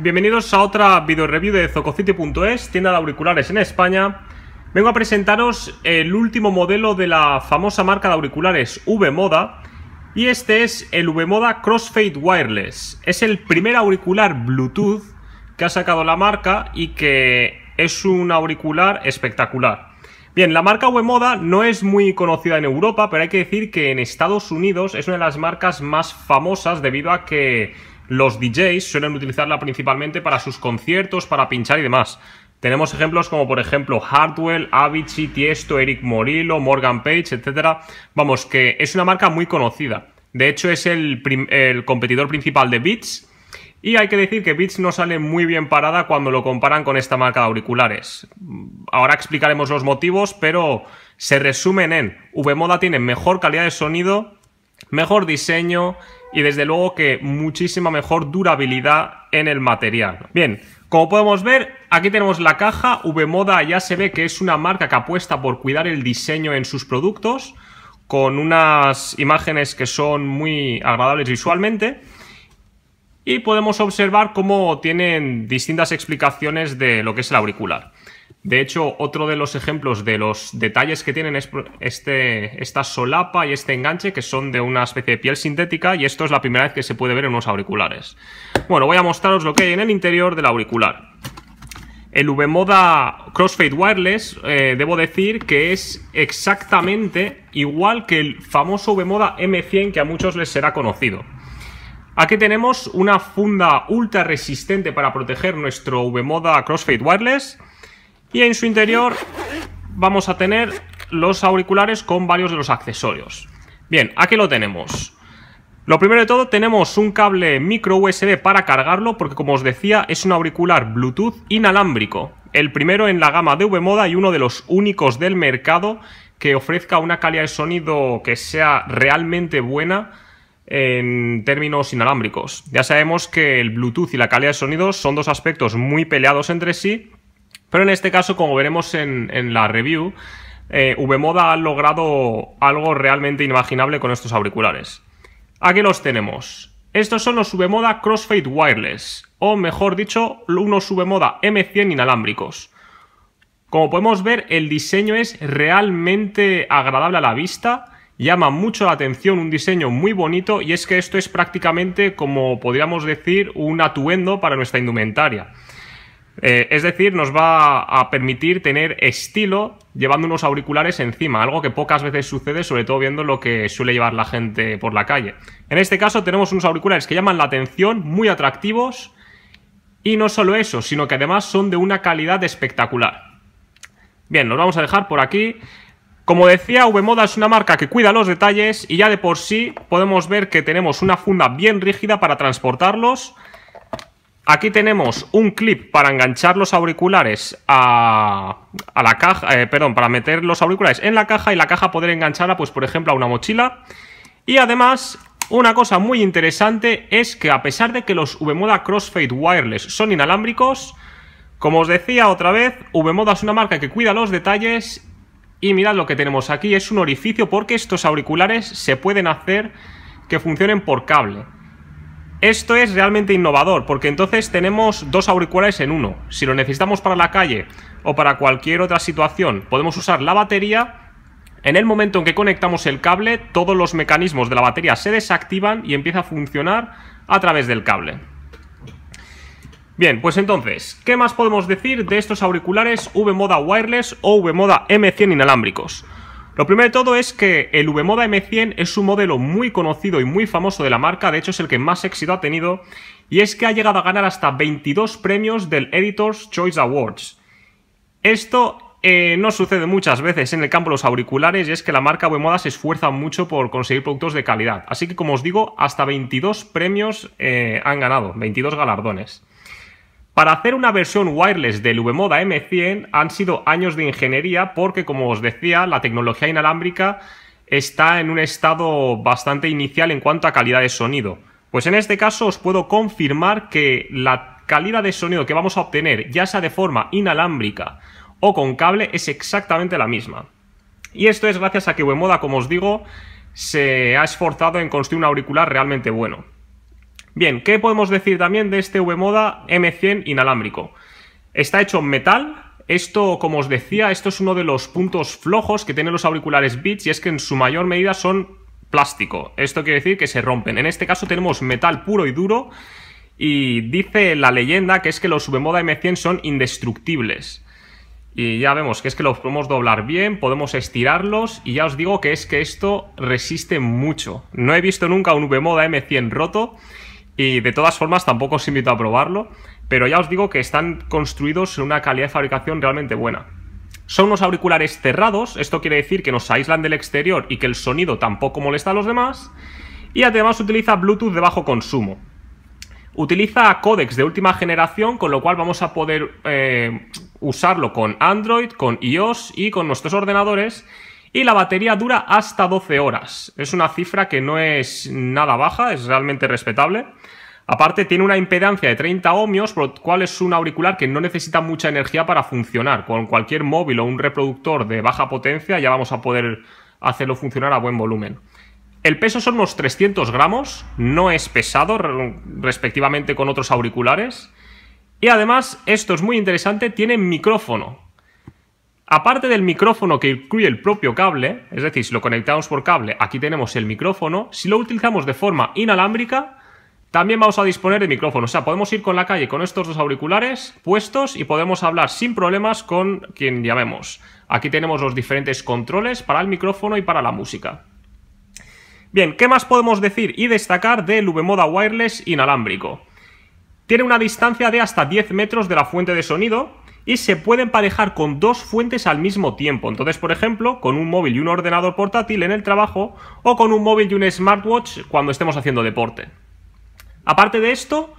Bienvenidos a otra video review de Zococity.es, tienda de auriculares en España. Vengo a presentaros el último modelo de la famosa marca de auriculares V-Moda y este es el V-Moda Crossfade Wireless. Es el primer auricular Bluetooth que ha sacado la marca y que es un auricular espectacular. Bien, la marca V-Moda no es muy conocida en Europa, pero hay que decir que en Estados Unidos es una de las marcas más famosas debido a que los DJs suelen utilizarla principalmente para sus conciertos, para pinchar y demás. Tenemos ejemplos como por ejemplo Hardwell, Avicii, Tiesto, Eric Morillo, Morgan Page, etc. Vamos, que es una marca muy conocida. De hecho es el, competidor principal de Beats. Y hay que decir que Beats no sale muy bien parada cuando lo comparan con esta marca de auriculares. Ahora explicaremos los motivos, pero se resumen en moda tiene mejor calidad de sonido, mejor diseño y desde luego que muchísima mejor durabilidad en el material. Bien, como podemos ver, aquí tenemos la caja, Vmoda ya se ve que es una marca que apuesta por cuidar el diseño en sus productos, con unas imágenes que son muy agradables visualmente. Y podemos observar cómo tienen distintas explicaciones de lo que es el auricular. De hecho, otro de los ejemplos de los detalles que tienen es este, esta solapa y este enganche que son de una especie de piel sintética y esto es la primera vez que se puede ver en unos auriculares. Bueno, voy a mostraros lo que hay en el interior del auricular. El VModa Crossfade Wireless, eh, debo decir que es exactamente igual que el famoso VModa M100 que a muchos les será conocido. Aquí tenemos una funda ultra resistente para proteger nuestro VModa Crossfade Wireless y en su interior vamos a tener los auriculares con varios de los accesorios. Bien, aquí lo tenemos. Lo primero de todo tenemos un cable micro USB para cargarlo porque como os decía es un auricular Bluetooth inalámbrico. El primero en la gama de Vmoda y uno de los únicos del mercado que ofrezca una calidad de sonido que sea realmente buena en términos inalámbricos. Ya sabemos que el Bluetooth y la calidad de sonido son dos aspectos muy peleados entre sí pero en este caso, como veremos en, la review, eh, Vmoda ha logrado algo realmente inimaginable con estos auriculares. Aquí los tenemos. Estos son los Ubemoda Crossfade Wireless, o mejor dicho, unos Ubemoda M100 inalámbricos. Como podemos ver, el diseño es realmente agradable a la vista, llama mucho la atención, un diseño muy bonito, y es que esto es prácticamente, como podríamos decir, un atuendo para nuestra indumentaria. Eh, es decir, nos va a permitir tener estilo llevando unos auriculares encima, algo que pocas veces sucede, sobre todo viendo lo que suele llevar la gente por la calle. En este caso tenemos unos auriculares que llaman la atención, muy atractivos, y no solo eso, sino que además son de una calidad espectacular. Bien, nos vamos a dejar por aquí. Como decía, Vmoda es una marca que cuida los detalles y ya de por sí podemos ver que tenemos una funda bien rígida para transportarlos Aquí tenemos un clip para enganchar los auriculares a, la caja, eh, perdón, para meter los auriculares en la caja y la caja poder engancharla, pues por ejemplo, a una mochila. Y además, una cosa muy interesante es que a pesar de que los Vmoda Crossfade Wireless son inalámbricos, como os decía otra vez, Vmoda es una marca que cuida los detalles y mirad lo que tenemos aquí, es un orificio porque estos auriculares se pueden hacer que funcionen por cable. Esto es realmente innovador, porque entonces tenemos dos auriculares en uno. Si lo necesitamos para la calle o para cualquier otra situación, podemos usar la batería en el momento en que conectamos el cable, todos los mecanismos de la batería se desactivan y empieza a funcionar a través del cable. Bien, pues entonces, ¿qué más podemos decir de estos auriculares V-Moda Wireless o V-Moda M100 inalámbricos? Lo primero de todo es que el VMODA M100 es un modelo muy conocido y muy famoso de la marca, de hecho es el que más éxito ha tenido, y es que ha llegado a ganar hasta 22 premios del Editor's Choice Awards. Esto eh, no sucede muchas veces en el campo de los auriculares y es que la marca V-Moda se esfuerza mucho por conseguir productos de calidad. Así que como os digo, hasta 22 premios eh, han ganado, 22 galardones. Para hacer una versión wireless del VModa M100 han sido años de ingeniería porque, como os decía, la tecnología inalámbrica está en un estado bastante inicial en cuanto a calidad de sonido. Pues en este caso os puedo confirmar que la calidad de sonido que vamos a obtener, ya sea de forma inalámbrica o con cable, es exactamente la misma. Y esto es gracias a que VModa, como os digo, se ha esforzado en construir un auricular realmente bueno. Bien, ¿qué podemos decir también de este VModa M100 inalámbrico? Está hecho en metal, esto, como os decía, esto es uno de los puntos flojos que tienen los auriculares Beats y es que en su mayor medida son plástico. Esto quiere decir que se rompen. En este caso tenemos metal puro y duro y dice la leyenda que es que los VModa M100 son indestructibles. Y ya vemos que es que los podemos doblar bien, podemos estirarlos y ya os digo que es que esto resiste mucho. No he visto nunca un VModa M100 roto y de todas formas, tampoco os invito a probarlo, pero ya os digo que están construidos en una calidad de fabricación realmente buena. Son unos auriculares cerrados, esto quiere decir que nos aíslan del exterior y que el sonido tampoco molesta a los demás. Y además utiliza Bluetooth de bajo consumo. Utiliza códex de última generación, con lo cual vamos a poder eh, usarlo con Android, con iOS y con nuestros ordenadores y la batería dura hasta 12 horas. Es una cifra que no es nada baja, es realmente respetable. Aparte tiene una impedancia de 30 ohmios, por lo cual es un auricular que no necesita mucha energía para funcionar. Con cualquier móvil o un reproductor de baja potencia ya vamos a poder hacerlo funcionar a buen volumen. El peso son unos 300 gramos, no es pesado respectivamente con otros auriculares. Y además, esto es muy interesante, tiene micrófono, Aparte del micrófono que incluye el propio cable, es decir, si lo conectamos por cable, aquí tenemos el micrófono. Si lo utilizamos de forma inalámbrica, también vamos a disponer de micrófono. O sea, podemos ir con la calle con estos dos auriculares puestos y podemos hablar sin problemas con quien llamemos. Aquí tenemos los diferentes controles para el micrófono y para la música. Bien, ¿qué más podemos decir y destacar del VModa Wireless inalámbrico? Tiene una distancia de hasta 10 metros de la fuente de sonido y se puede emparejar con dos fuentes al mismo tiempo. Entonces, por ejemplo, con un móvil y un ordenador portátil en el trabajo o con un móvil y un smartwatch cuando estemos haciendo deporte. Aparte de esto,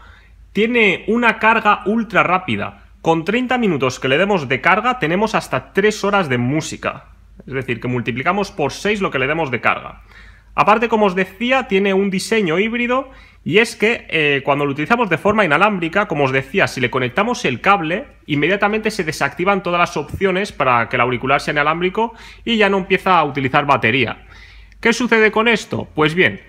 tiene una carga ultra rápida. Con 30 minutos que le demos de carga tenemos hasta 3 horas de música. Es decir, que multiplicamos por 6 lo que le demos de carga. Aparte, como os decía, tiene un diseño híbrido y es que eh, cuando lo utilizamos de forma inalámbrica, como os decía, si le conectamos el cable, inmediatamente se desactivan todas las opciones para que el auricular sea inalámbrico y ya no empieza a utilizar batería. ¿Qué sucede con esto? Pues bien,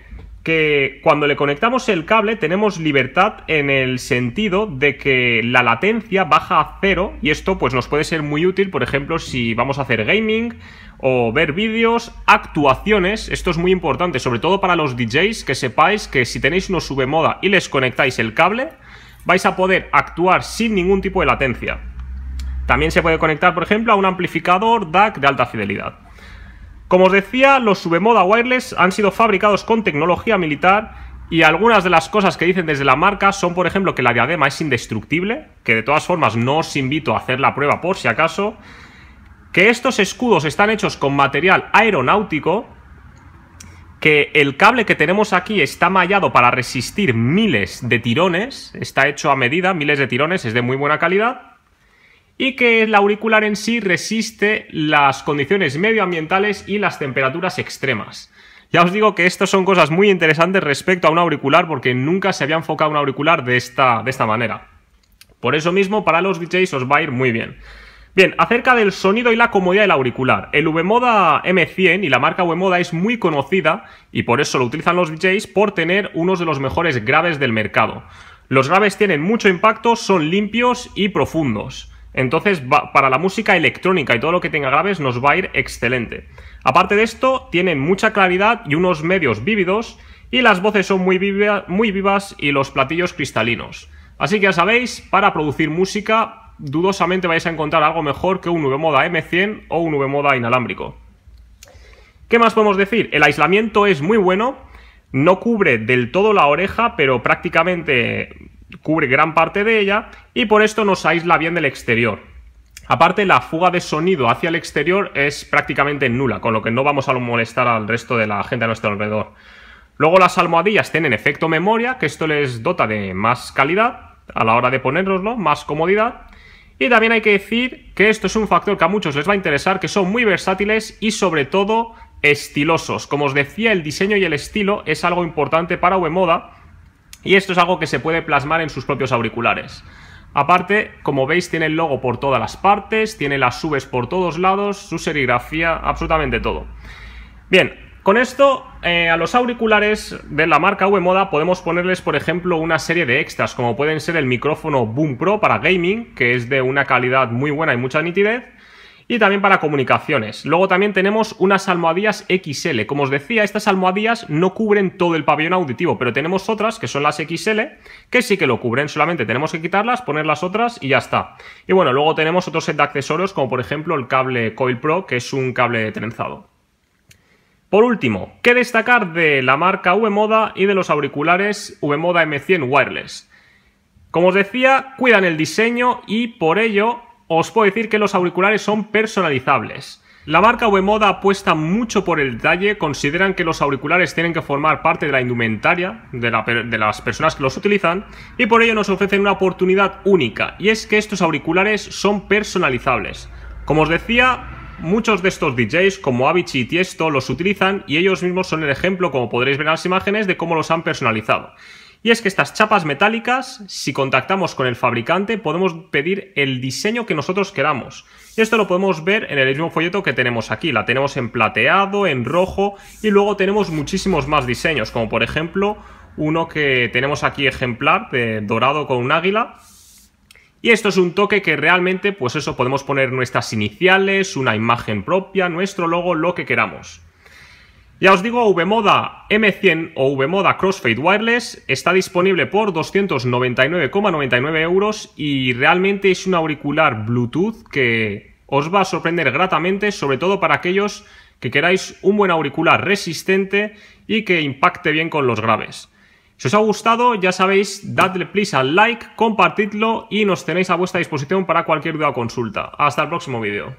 que cuando le conectamos el cable tenemos libertad en el sentido de que la latencia baja a cero y esto pues nos puede ser muy útil, por ejemplo, si vamos a hacer gaming o ver vídeos, actuaciones, esto es muy importante, sobre todo para los DJs, que sepáis que si tenéis sube moda y les conectáis el cable, vais a poder actuar sin ningún tipo de latencia. También se puede conectar, por ejemplo, a un amplificador DAC de alta fidelidad. Como os decía, los V-Moda Wireless han sido fabricados con tecnología militar y algunas de las cosas que dicen desde la marca son, por ejemplo, que la diadema es indestructible, que de todas formas no os invito a hacer la prueba por si acaso, que estos escudos están hechos con material aeronáutico, que el cable que tenemos aquí está mallado para resistir miles de tirones, está hecho a medida, miles de tirones, es de muy buena calidad, y que el auricular en sí resiste las condiciones medioambientales y las temperaturas extremas. Ya os digo que estas son cosas muy interesantes respecto a un auricular porque nunca se había enfocado un auricular de esta, de esta manera. Por eso mismo, para los DJs os va a ir muy bien. Bien, acerca del sonido y la comodidad del auricular. El Vmoda M100 y la marca Vmoda es muy conocida y por eso lo utilizan los DJs por tener unos de los mejores graves del mercado. Los graves tienen mucho impacto, son limpios y profundos. Entonces, para la música electrónica y todo lo que tenga graves nos va a ir excelente. Aparte de esto, tiene mucha claridad y unos medios vívidos, y las voces son muy, muy vivas y los platillos cristalinos. Así que ya sabéis, para producir música, dudosamente vais a encontrar algo mejor que un V-Moda M100 o un V-Moda inalámbrico. ¿Qué más podemos decir? El aislamiento es muy bueno, no cubre del todo la oreja, pero prácticamente cubre gran parte de ella y por esto nos aísla bien del exterior. Aparte, la fuga de sonido hacia el exterior es prácticamente nula, con lo que no vamos a molestar al resto de la gente a nuestro alrededor. Luego las almohadillas tienen efecto memoria, que esto les dota de más calidad a la hora de ponérnoslo, más comodidad. Y también hay que decir que esto es un factor que a muchos les va a interesar, que son muy versátiles y sobre todo estilosos. Como os decía, el diseño y el estilo es algo importante para Moda, y esto es algo que se puede plasmar en sus propios auriculares. Aparte, como veis, tiene el logo por todas las partes, tiene las subes por todos lados, su serigrafía, absolutamente todo. Bien, con esto, eh, a los auriculares de la marca V-Moda podemos ponerles, por ejemplo, una serie de extras, como pueden ser el micrófono Boom Pro para gaming, que es de una calidad muy buena y mucha nitidez, y también para comunicaciones. Luego también tenemos unas almohadillas XL. Como os decía, estas almohadillas no cubren todo el pabellón auditivo, pero tenemos otras que son las XL que sí que lo cubren, solamente tenemos que quitarlas, poner las otras y ya está. Y bueno, luego tenemos otro set de accesorios como por ejemplo el cable Coil Pro, que es un cable trenzado. Por último, ¿qué destacar de la marca VModa y de los auriculares VModa M100 Wireless? Como os decía, cuidan el diseño y por ello os puedo decir que los auriculares son personalizables. La marca moda apuesta mucho por el detalle, consideran que los auriculares tienen que formar parte de la indumentaria de, las personas que los utilizan y por ello nos ofrecen una oportunidad única y es que estos auriculares son personalizables. Como os decía, muchos de estos DJs como Avicii y Tiesto los utilizan y ellos mismos son el ejemplo, como podréis ver en las imágenes, de cómo los han personalizado. Y es que estas chapas metálicas, si contactamos con el fabricante, podemos pedir el diseño que nosotros queramos. Esto lo podemos ver en el mismo folleto que tenemos aquí. La tenemos en plateado, en rojo y luego tenemos muchísimos más diseños, como por ejemplo uno que tenemos aquí ejemplar de dorado con un águila. Y esto es un toque que realmente, pues eso, podemos poner nuestras iniciales, una imagen propia, nuestro logo, lo que queramos. Ya os digo, Vmoda M100 o Vmoda Crossfade Wireless está disponible por 299,99 euros y realmente es un auricular Bluetooth que os va a sorprender gratamente, sobre todo para aquellos que queráis un buen auricular resistente y que impacte bien con los graves. Si os ha gustado, ya sabéis, dadle please al like, compartidlo y nos tenéis a vuestra disposición para cualquier duda o consulta. Hasta el próximo vídeo.